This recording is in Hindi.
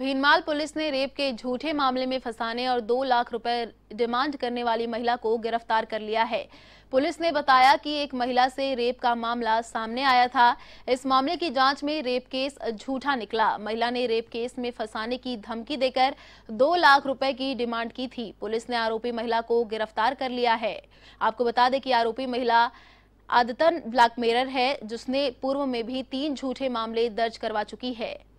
भीनमाल पुलिस ने रेप के झूठे मामले में फंसाने और दो लाख रुपए डिमांड करने वाली महिला को गिरफ्तार कर लिया है पुलिस ने बताया कि एक महिला से रेप का मामला सामने आया था इस मामले की जांच में रेप केस झूठा निकला महिला ने रेप केस में फंसाने की धमकी देकर दो लाख रुपए की डिमांड की थी पुलिस ने आरोपी महिला को गिरफ्तार कर लिया है आपको बता दें कि आरोपी महिला आदतन ब्लैकमेलर है जिसने पूर्व में भी तीन झूठे मामले दर्ज करवा चुकी है